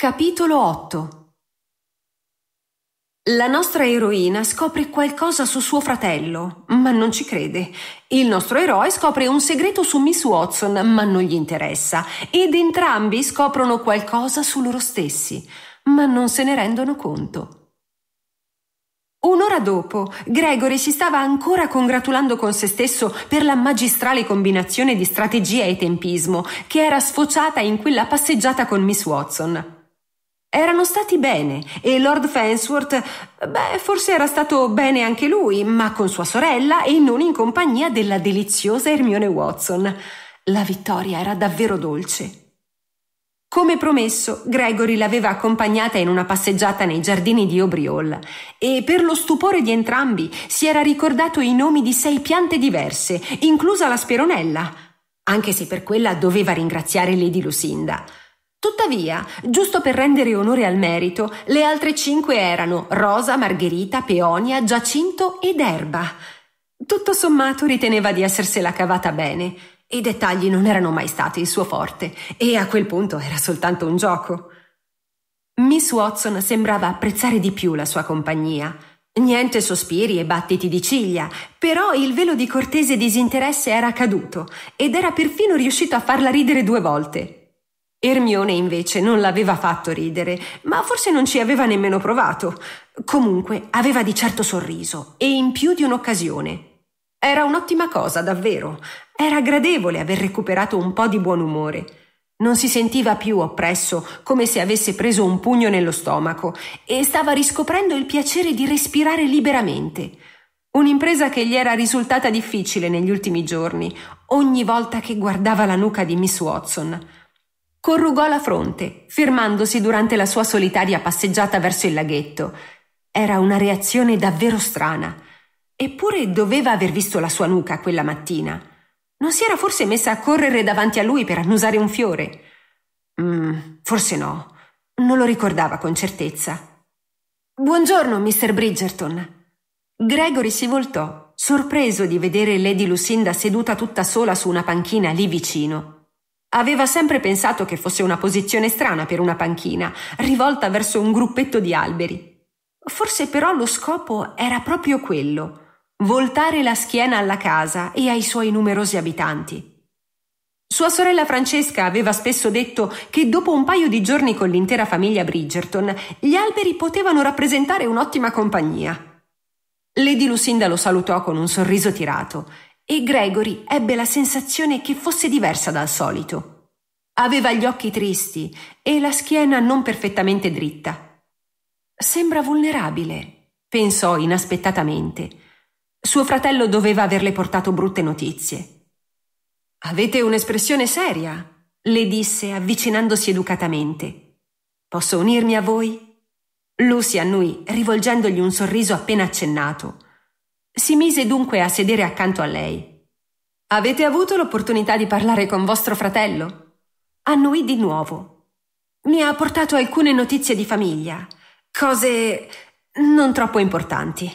Capitolo 8 La nostra eroina scopre qualcosa su suo fratello, ma non ci crede. Il nostro eroe scopre un segreto su Miss Watson, ma non gli interessa, ed entrambi scoprono qualcosa su loro stessi, ma non se ne rendono conto. Un'ora dopo, Gregory si stava ancora congratulando con se stesso per la magistrale combinazione di strategia e tempismo che era sfociata in quella passeggiata con Miss Watson. Erano stati bene e Lord Fansworth, beh, forse era stato bene anche lui, ma con sua sorella e non in compagnia della deliziosa Hermione Watson. La vittoria era davvero dolce. Come promesso, Gregory l'aveva accompagnata in una passeggiata nei giardini di Obriol e per lo stupore di entrambi si era ricordato i nomi di sei piante diverse, inclusa la speronella, anche se per quella doveva ringraziare Lady Lucinda. Tuttavia, giusto per rendere onore al merito, le altre cinque erano Rosa, Margherita, Peonia, Giacinto ed Erba. Tutto sommato riteneva di essersela cavata bene. I dettagli non erano mai stati il suo forte, e a quel punto era soltanto un gioco. Miss Watson sembrava apprezzare di più la sua compagnia. Niente sospiri e battiti di ciglia, però il velo di cortese disinteresse era caduto ed era perfino riuscito a farla ridere due volte. Ermione invece non l'aveva fatto ridere, ma forse non ci aveva nemmeno provato. Comunque aveva di certo sorriso, e in più di un'occasione. Era un'ottima cosa, davvero. Era gradevole aver recuperato un po' di buon umore. Non si sentiva più oppresso, come se avesse preso un pugno nello stomaco, e stava riscoprendo il piacere di respirare liberamente. Un'impresa che gli era risultata difficile negli ultimi giorni, ogni volta che guardava la nuca di Miss Watson. Corrugò la fronte, fermandosi durante la sua solitaria passeggiata verso il laghetto. Era una reazione davvero strana. Eppure doveva aver visto la sua nuca quella mattina. Non si era forse messa a correre davanti a lui per annusare un fiore? Mm, forse no. Non lo ricordava con certezza. Buongiorno, Mr. Bridgerton. Gregory si voltò, sorpreso di vedere Lady Lucinda seduta tutta sola su una panchina lì vicino, Aveva sempre pensato che fosse una posizione strana per una panchina, rivolta verso un gruppetto di alberi. Forse però lo scopo era proprio quello, voltare la schiena alla casa e ai suoi numerosi abitanti. Sua sorella Francesca aveva spesso detto che dopo un paio di giorni con l'intera famiglia Bridgerton, gli alberi potevano rappresentare un'ottima compagnia. Lady Lucinda lo salutò con un sorriso tirato e Gregory ebbe la sensazione che fosse diversa dal solito. Aveva gli occhi tristi e la schiena non perfettamente dritta. Sembra vulnerabile, pensò inaspettatamente. Suo fratello doveva averle portato brutte notizie. Avete un'espressione seria, le disse avvicinandosi educatamente. Posso unirmi a voi? Lucy annui, rivolgendogli un sorriso appena accennato. Si mise dunque a sedere accanto a lei. Avete avuto l'opportunità di parlare con vostro fratello? Annui di nuovo. Mi ha portato alcune notizie di famiglia, cose non troppo importanti.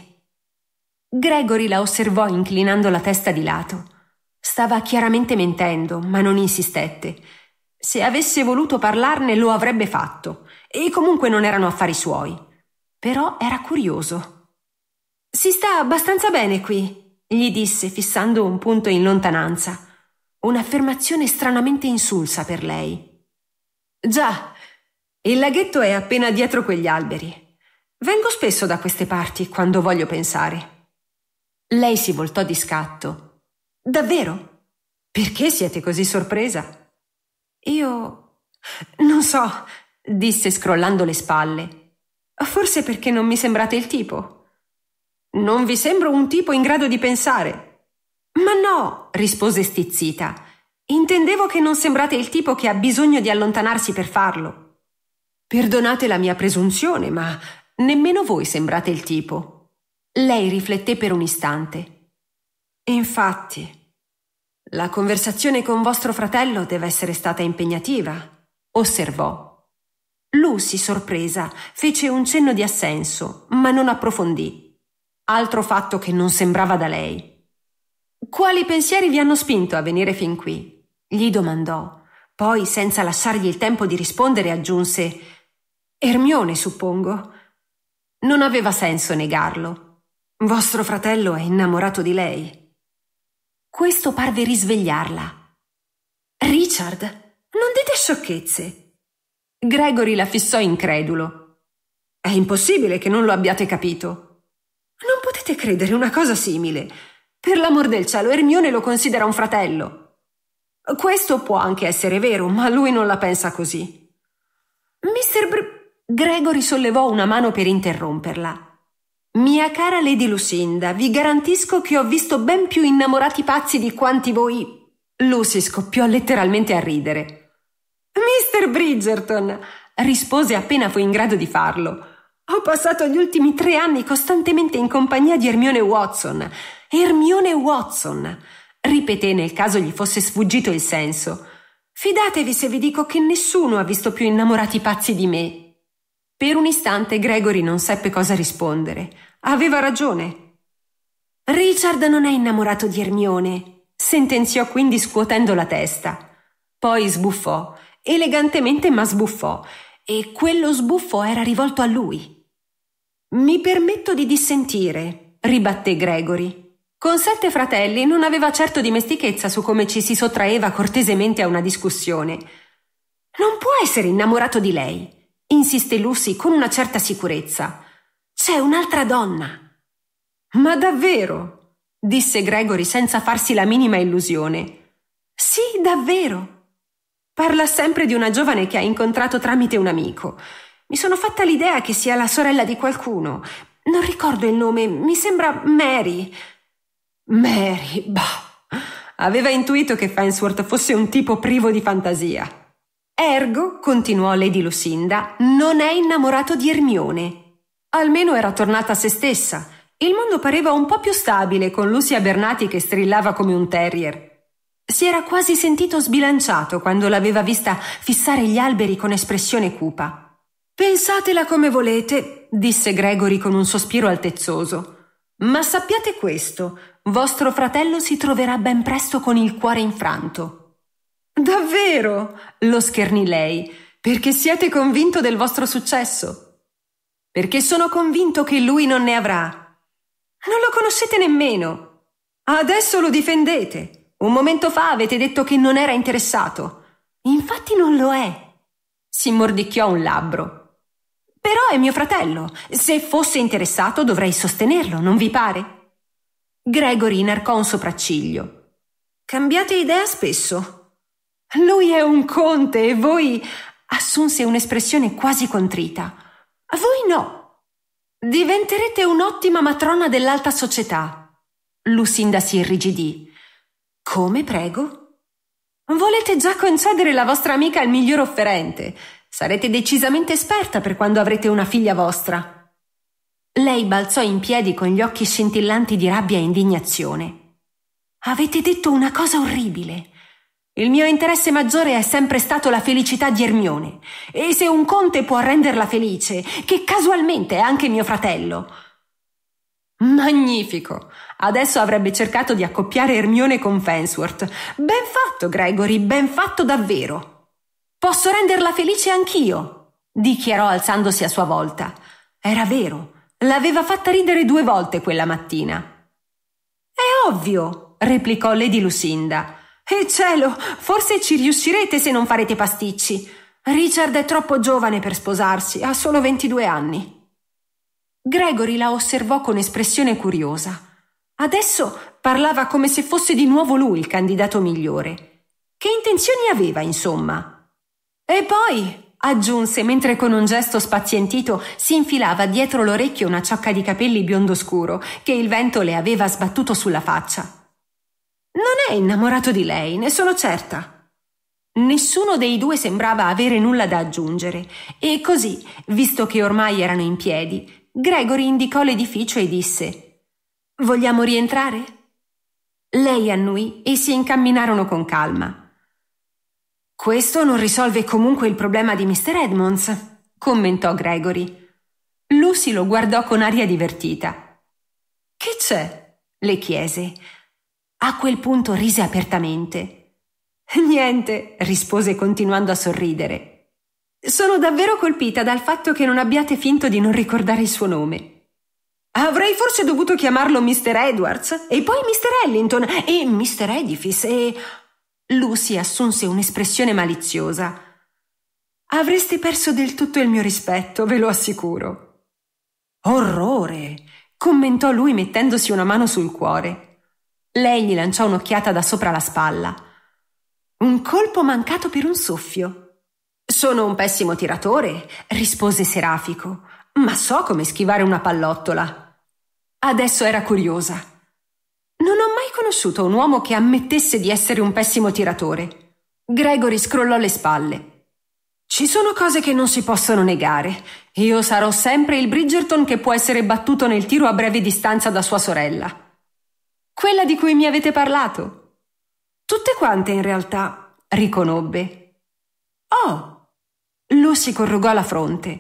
Gregory la osservò inclinando la testa di lato. Stava chiaramente mentendo, ma non insistette. Se avesse voluto parlarne lo avrebbe fatto, e comunque non erano affari suoi. Però era curioso. Si sta abbastanza bene qui, gli disse fissando un punto in lontananza. Un'affermazione stranamente insulsa per lei. Già, il laghetto è appena dietro quegli alberi. Vengo spesso da queste parti quando voglio pensare. Lei si voltò di scatto. Davvero? Perché siete così sorpresa? Io. non so, disse scrollando le spalle. Forse perché non mi sembrate il tipo. Non vi sembro un tipo in grado di pensare? Ma no, rispose stizzita. Intendevo che non sembrate il tipo che ha bisogno di allontanarsi per farlo. Perdonate la mia presunzione, ma nemmeno voi sembrate il tipo. Lei rifletté per un istante. Infatti, la conversazione con vostro fratello deve essere stata impegnativa, osservò. Lucy, sorpresa, fece un cenno di assenso, ma non approfondì altro fatto che non sembrava da lei. Quali pensieri vi hanno spinto a venire fin qui? gli domandò. Poi, senza lasciargli il tempo di rispondere, aggiunse Ermione, suppongo. Non aveva senso negarlo. Vostro fratello è innamorato di lei. Questo parve risvegliarla. Richard, non dite sciocchezze. Gregory la fissò incredulo. È impossibile che non lo abbiate capito. Non potete credere una cosa simile. Per l'amor del cielo, Ermione lo considera un fratello. Questo può anche essere vero, ma lui non la pensa così. Mr. Br- Gregory sollevò una mano per interromperla. Mia cara Lady Lucinda, vi garantisco che ho visto ben più innamorati pazzi di quanti voi. Lucy scoppiò letteralmente a ridere. Mr. Bridgerton, rispose appena fu in grado di farlo. Ho passato gli ultimi tre anni costantemente in compagnia di Ermione Watson. Ermione Watson. Ripeté nel caso gli fosse sfuggito il senso. Fidatevi se vi dico che nessuno ha visto più innamorati pazzi di me. Per un istante Gregory non seppe cosa rispondere. Aveva ragione. Richard non è innamorato di Ermione, sentenziò quindi scuotendo la testa. Poi sbuffò, elegantemente ma sbuffò, e quello sbuffo era rivolto a lui. Mi permetto di dissentire, ribatté Gregory. Con sette fratelli non aveva certo dimestichezza su come ci si sottraeva cortesemente a una discussione. Non può essere innamorato di lei, insisté Lucy con una certa sicurezza. C'è un'altra donna. Ma davvero? disse Gregory senza farsi la minima illusione. Sì, davvero. Parla sempre di una giovane che ha incontrato tramite un amico. Mi sono fatta l'idea che sia la sorella di qualcuno. Non ricordo il nome, mi sembra Mary. Mary, bah. Aveva intuito che Fainsworth fosse un tipo privo di fantasia. Ergo, continuò Lady Lucinda, non è innamorato di Ermione. Almeno era tornata a se stessa. Il mondo pareva un po' più stabile con Lucia Bernati che strillava come un terrier. Si era quasi sentito sbilanciato quando l'aveva vista fissare gli alberi con espressione cupa. Pensatela come volete, disse Gregory con un sospiro altezzoso. Ma sappiate questo, vostro fratello si troverà ben presto con il cuore infranto. Davvero? lo schernì lei. Perché siete convinto del vostro successo? Perché sono convinto che lui non ne avrà. Non lo conoscete nemmeno. Adesso lo difendete. Un momento fa avete detto che non era interessato. Infatti non lo è. Si mordicchiò un labbro. Però è mio fratello. Se fosse interessato dovrei sostenerlo, non vi pare? Gregory inarcò un sopracciglio. Cambiate idea spesso. Lui è un conte e voi assunse un'espressione quasi contrita. A voi no. Diventerete un'ottima matrona dell'alta società. Lucinda si irrigidì. Come prego? Volete già concedere la vostra amica al miglior offerente. Sarete decisamente esperta per quando avrete una figlia vostra. Lei balzò in piedi con gli occhi scintillanti di rabbia e indignazione. Avete detto una cosa orribile. Il mio interesse maggiore è sempre stato la felicità di Ermione, e se un conte può renderla felice, che casualmente è anche mio fratello. Magnifico! Adesso avrebbe cercato di accoppiare Ermione con Fensworth. Ben fatto, Gregory, ben fatto davvero! Posso renderla felice anch'io, dichiarò alzandosi a sua volta. Era vero, l'aveva fatta ridere due volte quella mattina. È ovvio, replicò Lady Lucinda. E cielo, forse ci riuscirete se non farete pasticci. Richard è troppo giovane per sposarsi, ha solo 22 anni. Gregory la osservò con espressione curiosa. Adesso parlava come se fosse di nuovo lui il candidato migliore. Che intenzioni aveva, insomma? E poi, aggiunse mentre con un gesto spazientito si infilava dietro l'orecchio una ciocca di capelli biondo scuro che il vento le aveva sbattuto sulla faccia. Non è innamorato di lei, ne sono certa. Nessuno dei due sembrava avere nulla da aggiungere e così, visto che ormai erano in piedi, Gregory indicò l'edificio e disse Vogliamo rientrare? Lei annui e si incamminarono con calma. Questo non risolve comunque il problema di Mr. Edmonds, commentò Gregory. Lucy lo guardò con aria divertita. Che c'è? le chiese. A quel punto rise apertamente. Niente, rispose continuando a sorridere. Sono davvero colpita dal fatto che non abbiate finto di non ricordare il suo nome. Avrei forse dovuto chiamarlo Mr. Edwards, e poi Mr. Ellington, e Mr. Edifice, e. Lucy assunse un'espressione maliziosa. Avreste perso del tutto il mio rispetto, ve lo assicuro. Orrore! commentò lui mettendosi una mano sul cuore. Lei gli lanciò un'occhiata da sopra la spalla. Un colpo mancato per un soffio. Sono un pessimo tiratore, rispose Serafico, ma so come schivare una pallottola. Adesso era curiosa. Non ho mai conosciuto un uomo che ammettesse di essere un pessimo tiratore. Gregory scrollò le spalle. Ci sono cose che non si possono negare. Io sarò sempre il Bridgerton che può essere battuto nel tiro a breve distanza da sua sorella. Quella di cui mi avete parlato. Tutte quante in realtà, riconobbe. Oh! Lucy corrugò la fronte.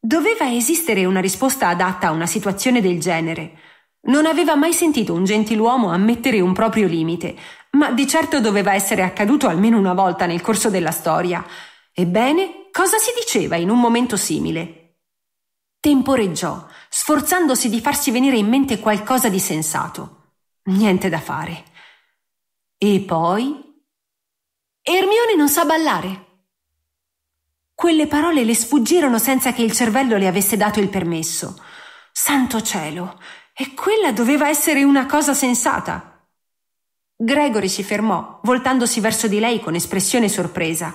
Doveva esistere una risposta adatta a una situazione del genere. Non aveva mai sentito un gentiluomo ammettere un proprio limite, ma di certo doveva essere accaduto almeno una volta nel corso della storia. Ebbene, cosa si diceva in un momento simile? Temporeggiò, sforzandosi di farsi venire in mente qualcosa di sensato. Niente da fare. E poi. Ermione non sa ballare. Quelle parole le sfuggirono senza che il cervello le avesse dato il permesso. Santo cielo! E quella doveva essere una cosa sensata. Gregory si fermò, voltandosi verso di lei con espressione sorpresa.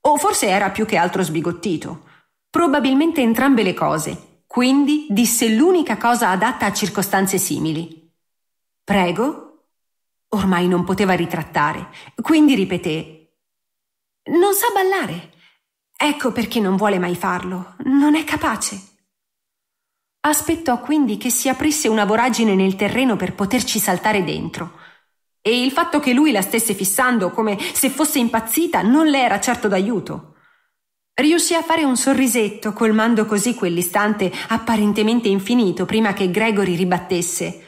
O forse era più che altro sbigottito. Probabilmente entrambe le cose. Quindi disse l'unica cosa adatta a circostanze simili. Prego? Ormai non poteva ritrattare, quindi ripeté: Non sa ballare. Ecco perché non vuole mai farlo. Non è capace. Aspettò quindi che si aprisse una voragine nel terreno per poterci saltare dentro. E il fatto che lui la stesse fissando come se fosse impazzita non le era certo d'aiuto. Riuscì a fare un sorrisetto, colmando così quell'istante apparentemente infinito prima che Gregory ribattesse.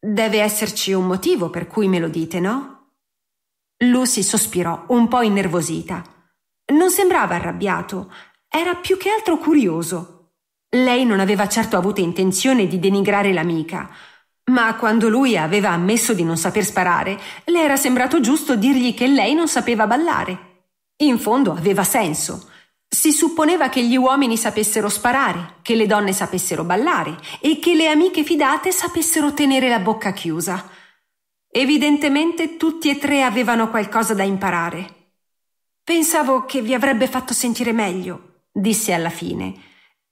Deve esserci un motivo per cui me lo dite, no? Lucy sospirò, un po' innervosita. Non sembrava arrabbiato, era più che altro curioso. Lei non aveva certo avuto intenzione di denigrare l'amica, ma quando lui aveva ammesso di non saper sparare, le era sembrato giusto dirgli che lei non sapeva ballare. In fondo aveva senso. Si supponeva che gli uomini sapessero sparare, che le donne sapessero ballare e che le amiche fidate sapessero tenere la bocca chiusa. Evidentemente tutti e tre avevano qualcosa da imparare. Pensavo che vi avrebbe fatto sentire meglio, disse alla fine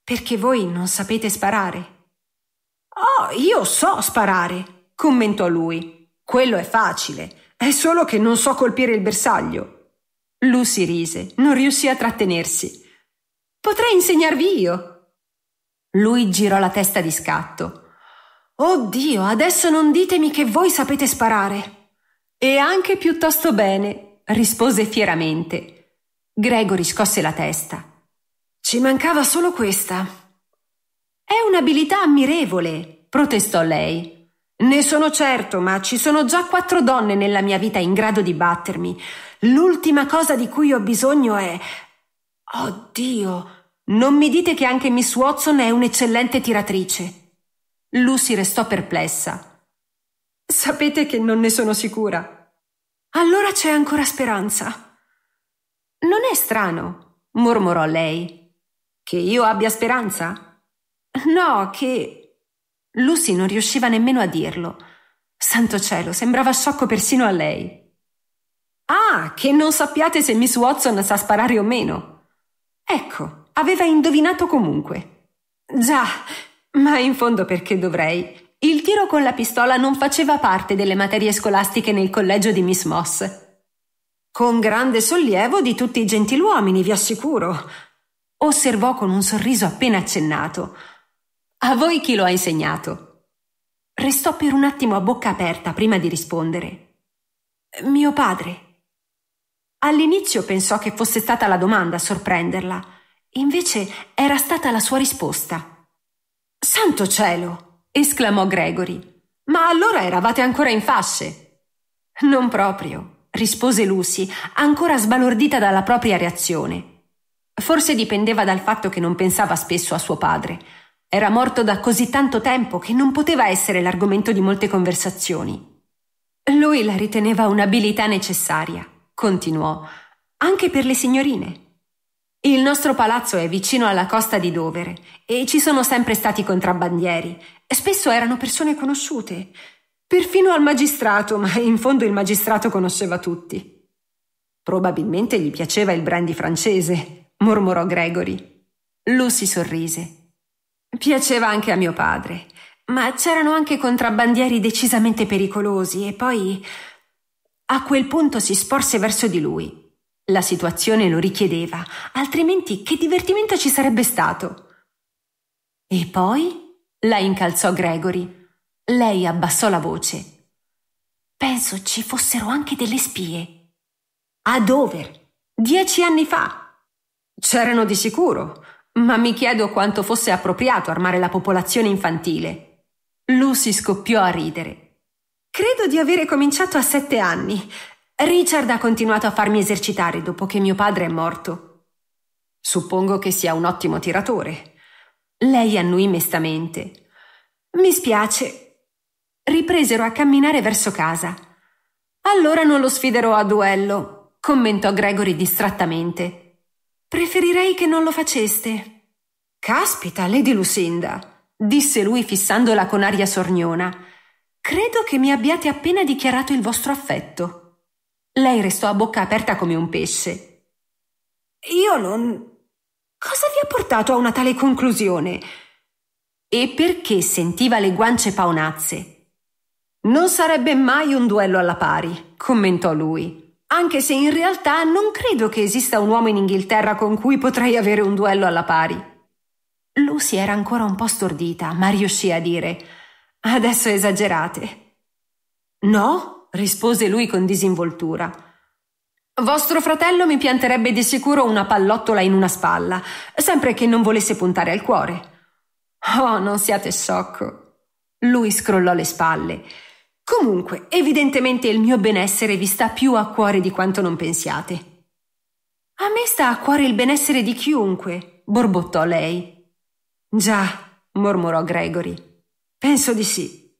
perché voi non sapete sparare. Oh, io so sparare, commentò lui. Quello è facile, è solo che non so colpire il bersaglio. Lucy rise, non riuscì a trattenersi. Potrei insegnarvi io. Lui girò la testa di scatto. Oddio, adesso non ditemi che voi sapete sparare. E anche piuttosto bene, rispose fieramente. Gregory scosse la testa. Ci mancava solo questa. È un'abilità ammirevole, protestò lei. Ne sono certo, ma ci sono già quattro donne nella mia vita in grado di battermi. L'ultima cosa di cui ho bisogno è. Oddio! Non mi dite che anche Miss Watson è un'eccellente tiratrice. Lucy restò perplessa. Sapete che non ne sono sicura. Allora c'è ancora speranza. Non è strano, mormorò lei. Che io abbia speranza? No, che... Lucy non riusciva nemmeno a dirlo. Santo cielo, sembrava sciocco persino a lei. Ah, che non sappiate se Miss Watson sa sparare o meno. Ecco, aveva indovinato comunque. Già, ma in fondo perché dovrei? Il tiro con la pistola non faceva parte delle materie scolastiche nel collegio di Miss Moss. Con grande sollievo di tutti i gentiluomini, vi assicuro osservò con un sorriso appena accennato. A voi chi lo ha insegnato? Restò per un attimo a bocca aperta prima di rispondere. Mio padre. All'inizio pensò che fosse stata la domanda a sorprenderla, invece era stata la sua risposta. Santo cielo! esclamò Gregory. Ma allora eravate ancora in fasce? Non proprio, rispose Lucy, ancora sbalordita dalla propria reazione. Forse dipendeva dal fatto che non pensava spesso a suo padre. Era morto da così tanto tempo che non poteva essere l'argomento di molte conversazioni. Lui la riteneva un'abilità necessaria, continuò, anche per le signorine. Il nostro palazzo è vicino alla costa di Dovere e ci sono sempre stati contrabbandieri. Spesso erano persone conosciute, perfino al magistrato, ma in fondo il magistrato conosceva tutti. Probabilmente gli piaceva il brandy francese, mormorò Gregory. Lucy sorrise. Piaceva anche a mio padre, ma c'erano anche contrabbandieri decisamente pericolosi e poi a quel punto si sporse verso di lui. La situazione lo richiedeva, altrimenti che divertimento ci sarebbe stato? E poi? la incalzò Gregory. Lei abbassò la voce. Penso ci fossero anche delle spie. A Dover, dieci anni fa, C'erano di sicuro, ma mi chiedo quanto fosse appropriato armare la popolazione infantile. Lucy scoppiò a ridere. Credo di avere cominciato a sette anni. Richard ha continuato a farmi esercitare dopo che mio padre è morto. Suppongo che sia un ottimo tiratore. Lei annui mestamente. Mi spiace. Ripresero a camminare verso casa. Allora non lo sfiderò a duello, commentò Gregory distrattamente. Preferirei che non lo faceste. Caspita, Lady Lucinda, disse lui fissandola con aria sorniona. Credo che mi abbiate appena dichiarato il vostro affetto. Lei restò a bocca aperta come un pesce. Io non. Cosa vi ha portato a una tale conclusione? E perché sentiva le guance paonazze? Non sarebbe mai un duello alla pari, commentò lui anche se in realtà non credo che esista un uomo in Inghilterra con cui potrei avere un duello alla pari. Lucy era ancora un po' stordita, ma riuscì a dire Adesso esagerate. No, rispose lui con disinvoltura. Vostro fratello mi pianterebbe di sicuro una pallottola in una spalla, sempre che non volesse puntare al cuore. Oh, non siate sciocco. Lui scrollò le spalle. Comunque, evidentemente il mio benessere vi sta più a cuore di quanto non pensiate. A me sta a cuore il benessere di chiunque, borbottò lei. Già, mormorò Gregory. Penso di sì.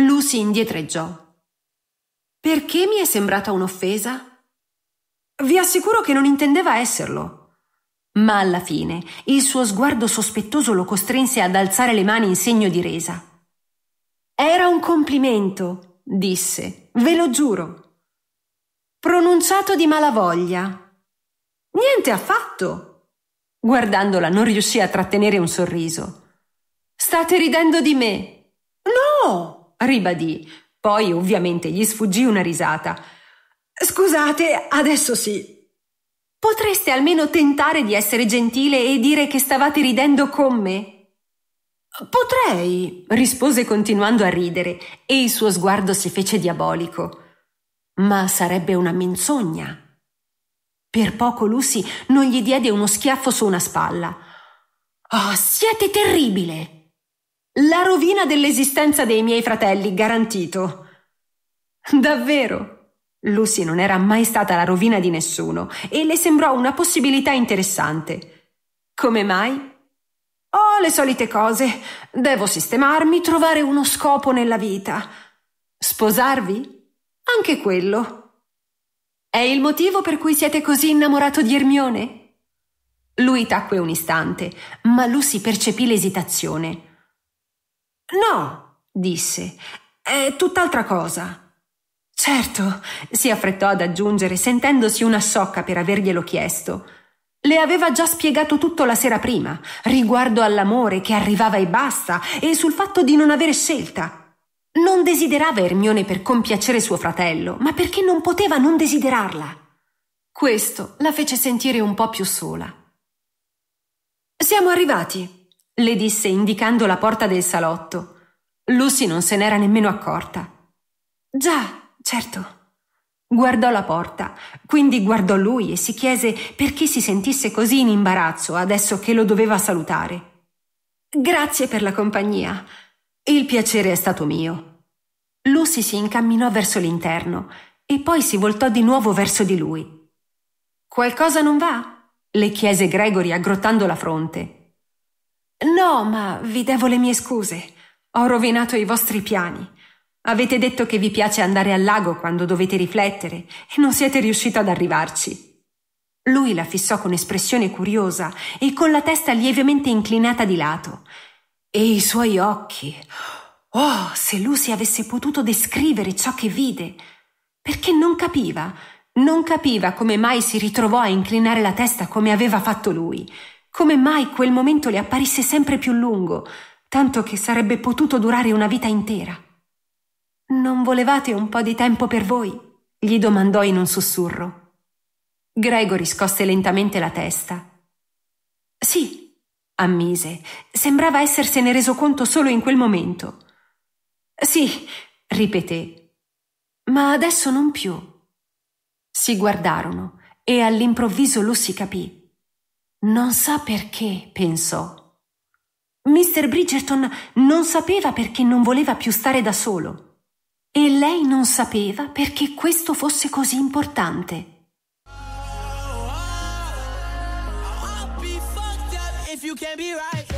Lucy indietreggiò. Perché mi è sembrata un'offesa? Vi assicuro che non intendeva esserlo. Ma alla fine il suo sguardo sospettoso lo costrinse ad alzare le mani in segno di resa. Era un complimento, disse, ve lo giuro. Pronunciato di malavoglia. Niente affatto. Guardandola non riuscì a trattenere un sorriso. State ridendo di me? No, ribadì. Poi ovviamente gli sfuggì una risata. Scusate, adesso sì. Potreste almeno tentare di essere gentile e dire che stavate ridendo con me? Potrei, rispose continuando a ridere, e il suo sguardo si fece diabolico. Ma sarebbe una menzogna. Per poco Lucy non gli diede uno schiaffo su una spalla. Oh, siete terribile! La rovina dell'esistenza dei miei fratelli, garantito. Davvero? Lucy non era mai stata la rovina di nessuno e le sembrò una possibilità interessante. Come mai? le solite cose. Devo sistemarmi, trovare uno scopo nella vita. Sposarvi? Anche quello. È il motivo per cui siete così innamorato di Ermione? Lui tacque un istante, ma Lucy percepì l'esitazione. No, disse, è tutt'altra cosa. Certo, si affrettò ad aggiungere, sentendosi una sciocca per averglielo chiesto. Le aveva già spiegato tutto la sera prima, riguardo all'amore che arrivava e basta, e sul fatto di non avere scelta. Non desiderava Ermione per compiacere suo fratello, ma perché non poteva non desiderarla. Questo la fece sentire un po' più sola. Siamo arrivati, le disse indicando la porta del salotto. Lucy non se n'era nemmeno accorta. Già, certo. Guardò la porta, quindi guardò lui e si chiese perché si sentisse così in imbarazzo adesso che lo doveva salutare. Grazie per la compagnia. Il piacere è stato mio. Lucy si incamminò verso l'interno e poi si voltò di nuovo verso di lui. Qualcosa non va? le chiese Gregory aggrottando la fronte. No, ma vi devo le mie scuse. Ho rovinato i vostri piani. Avete detto che vi piace andare al lago quando dovete riflettere e non siete riuscito ad arrivarci. Lui la fissò con espressione curiosa e con la testa lievemente inclinata di lato. E i suoi occhi. Oh, se Lucy avesse potuto descrivere ciò che vide! Perché non capiva, non capiva come mai si ritrovò a inclinare la testa come aveva fatto lui, come mai quel momento le apparisse sempre più lungo, tanto che sarebbe potuto durare una vita intera. Non volevate un po' di tempo per voi? gli domandò in un sussurro. Gregory scosse lentamente la testa. Sì, ammise. Sembrava essersene reso conto solo in quel momento. Sì, ripeté. Ma adesso non più. Si guardarono e all'improvviso lo si capì. Non sa perché, pensò. Mr. Bridgerton non sapeva perché non voleva più stare da solo e lei non sapeva perché questo fosse così importante. you can't be right.